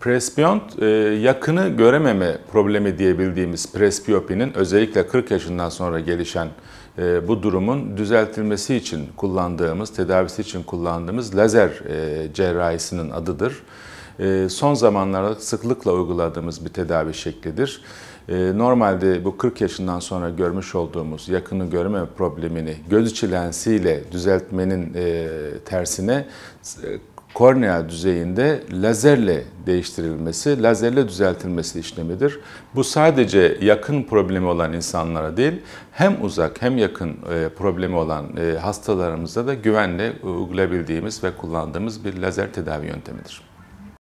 Presbiyont e, yakını görememe problemi diyebildiğimiz presbiyopinin özellikle 40 yaşından sonra gelişen e, bu durumun düzeltilmesi için kullandığımız, tedavisi için kullandığımız lazer e, cerrahisinin adıdır. Son zamanlarda sıklıkla uyguladığımız bir tedavi şeklidir. Normalde bu 40 yaşından sonra görmüş olduğumuz yakını görme problemini göz içi lensiyle düzeltmenin tersine kornea düzeyinde lazerle değiştirilmesi, lazerle düzeltilmesi işlemidir. Bu sadece yakın problemi olan insanlara değil, hem uzak hem yakın e, problemi olan e, hastalarımıza da güvenle e, uygulayabildiğimiz ve kullandığımız bir lazer tedavi yöntemidir.